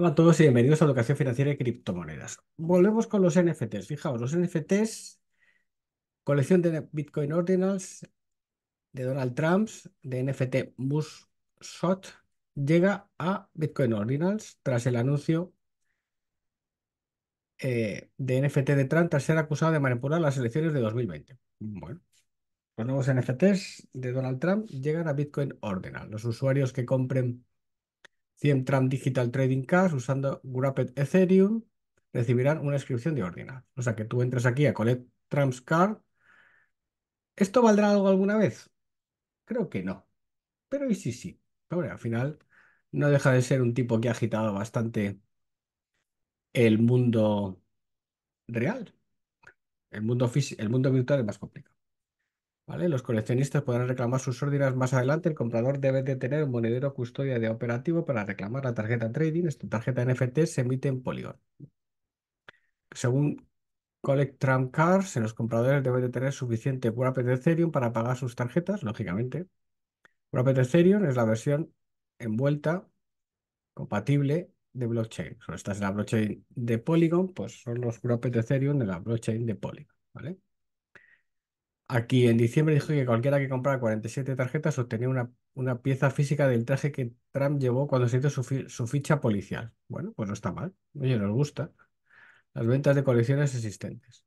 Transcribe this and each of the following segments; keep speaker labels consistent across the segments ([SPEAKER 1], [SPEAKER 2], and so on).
[SPEAKER 1] Hola a todos y bienvenidos a Educación Financiera y Criptomonedas. Volvemos con los NFTs. Fijaos, los NFTs, colección de Bitcoin Ordinals de Donald Trump, de NFT Shot, llega a Bitcoin Ordinals tras el anuncio eh, de NFT de Trump tras ser acusado de manipular las elecciones de 2020. Bueno, los nuevos NFTs de Donald Trump llegan a Bitcoin Ordinals. Los usuarios que compren 100 Tram Digital Trading Cars usando Grapet Ethereum recibirán una inscripción de Ordinal. O sea que tú entras aquí a Collect Trams Card. ¿Esto valdrá algo alguna vez? Creo que no. Pero y sí, sí. Pero al final no deja de ser un tipo que ha agitado bastante el mundo real. El mundo, el mundo virtual es más complicado. Los coleccionistas podrán reclamar sus órdenes más adelante. El comprador debe de tener un monedero custodia de operativo para reclamar la tarjeta trading. Esta tarjeta NFT se emite en Polygon. Según Collect Tram Cars, los compradores deben de tener suficiente Wrapped Ethereum para pagar sus tarjetas, lógicamente. Wrapped Ethereum es la versión envuelta compatible de blockchain. Si esta es la blockchain de Polygon, pues son los Wrapped Ethereum de la blockchain de Polygon, ¿vale? Aquí en diciembre dijo que cualquiera que comprara 47 tarjetas obtenía una, una pieza física del traje que Trump llevó cuando se hizo su, ficha policial. Bueno, pues no está mal. Oye, nos gusta. Las ventas de colecciones existentes.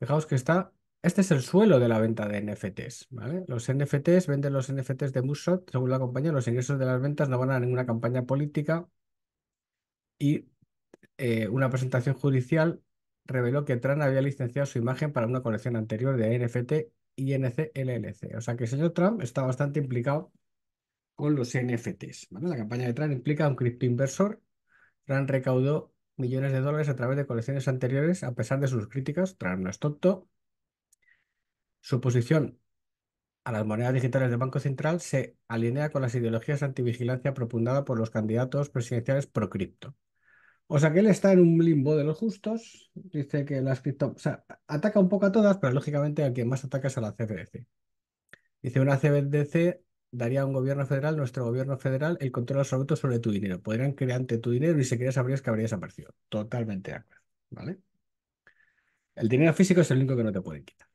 [SPEAKER 1] Fijaos que está. Este es el suelo de la venta de NFTs, ¿vale? Los NFTs venden los NFTs de Musot según la compañía, los ingresos de las ventas no van a ninguna campaña política y eh, una presentación judicial reveló que Trump había licenciado su imagen para una colección anterior de NFT y NCLLC. O sea que el señor Trump está bastante implicado con los NFTs. La campaña de Trump implica a un criptoinversor. Trump recaudó millones de dólares a través de colecciones anteriores, a pesar de sus críticas. Trump no es tonto. Su posición a las monedas digitales del Banco Central se alinea con las ideologías antivigilancia propugnadas por los candidatos presidenciales pro cripto. O sea que él está en un limbo de los justos. Dice que las cripto. O sea, ataca un poco a todas, pero lógicamente al que más ataca es a la CFDC. Dice: Una Cbdc daría a un gobierno federal, nuestro gobierno federal, el control absoluto sobre tu dinero. Podrían crearte tu dinero y si querías sabrías que habría desaparecido. Totalmente acuerdo. ¿Vale? El dinero físico es el único que no te pueden quitar.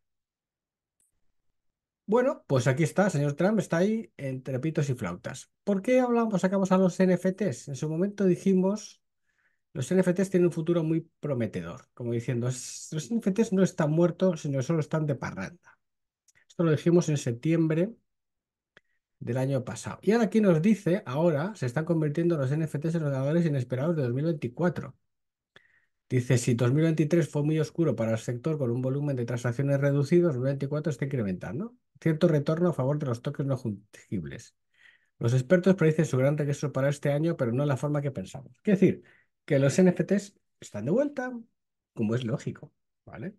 [SPEAKER 1] Bueno, pues aquí está, señor Trump, está ahí entre pitos y flautas. ¿Por qué hablamos, sacamos a los NFTs? En su momento dijimos los NFTs tienen un futuro muy prometedor, como diciendo, los NFTs no están muertos, sino solo están de parranda. Esto lo dijimos en septiembre del año pasado. Y ahora aquí nos dice, ahora se están convirtiendo los NFTs en ordenadores inesperados de 2024. Dice, si 2023 fue muy oscuro para el sector con un volumen de transacciones reducido, 2024 está incrementando. Cierto retorno a favor de los toques no fungibles. Los expertos predicen su gran regreso para este año, pero no la forma que pensamos. Es decir, que los NFTs están de vuelta, como es lógico, ¿vale?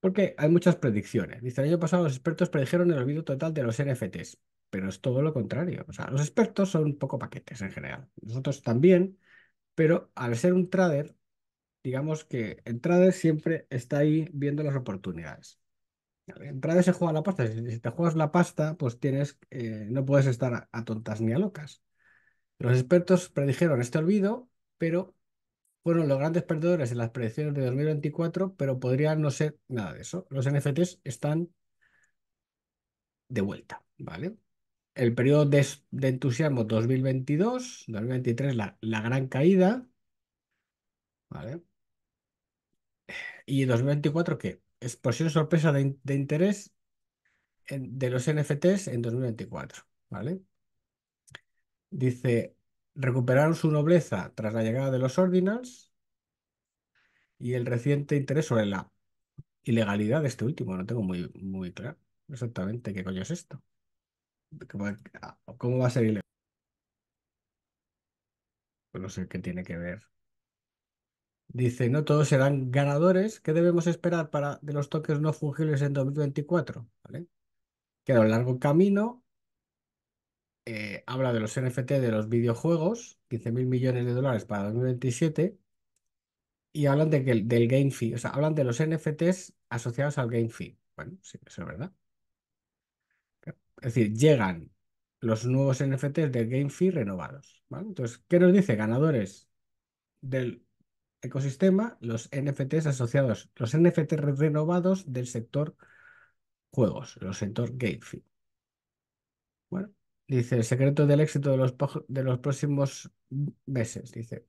[SPEAKER 1] Porque hay muchas predicciones. el año pasado los expertos predijeron el olvido total de los NFTs, pero es todo lo contrario. O sea, los expertos son un poco paquetes en general. Nosotros también, pero al ser un trader, digamos que el trader siempre está ahí viendo las oportunidades. En trader se juega la pasta. Si te juegas la pasta, pues tienes, eh, no puedes estar a tontas ni a locas. Los expertos predijeron este olvido, pero fueron los grandes perdedores en las predicciones de 2024, pero podría no ser nada de eso. Los NFTs están de vuelta, ¿vale? El periodo de, entusiasmo 2022-2023, la, la gran caída, ¿vale? Y 2024, ¿qué? Explosión sorpresa de, interés de los NFTs en 2024, ¿vale? Dice, recuperaron su nobleza tras la llegada de los Ordinals y el reciente interés sobre la ilegalidad de este último. No tengo muy, muy claro exactamente qué coño es esto. ¿Cómo va a ser ilegal? Pues no sé qué tiene que ver. Dice, no todos serán ganadores. ¿Qué debemos esperar para de los toques no fungibles en 2024? ¿Vale? Queda un largo camino eh, habla de los NFT de los videojuegos, 15.000 mil millones de dólares para 2027, y hablan de que, del game o sea, hablan de los NFTs asociados al game fee. Bueno, sí, eso es verdad. Es decir, llegan los nuevos NFTs del game fee renovados. ¿vale? Entonces, ¿qué nos dice? Ganadores del ecosistema, los NFTs asociados, los NFTs renovados del sector juegos, los sector game fee. Bueno, Dice, el secreto del éxito de los, próximos meses. Dice,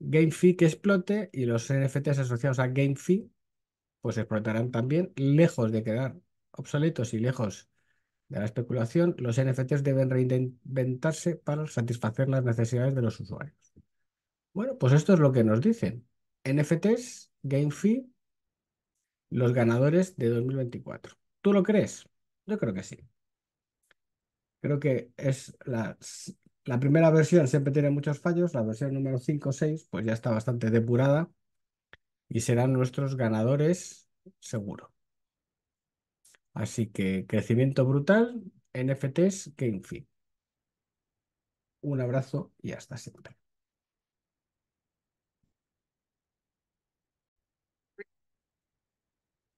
[SPEAKER 1] GameFi que explote y los NFTs asociados a GameFi pues explotarán también, lejos de quedar obsoletos y lejos de la especulación, los NFTs deben reinventarse para satisfacer las necesidades de los usuarios. Bueno, pues esto es lo que nos dicen. NFTs, GameFi, los ganadores de 2024. ¿Tú lo crees? Yo creo que sí. Creo que es la, primera versión siempre tiene muchos fallos, la versión número 5 o 6 pues ya está bastante depurada y serán nuestros ganadores seguro. Así que crecimiento brutal, NFTs, GameFi. Un abrazo y hasta siempre.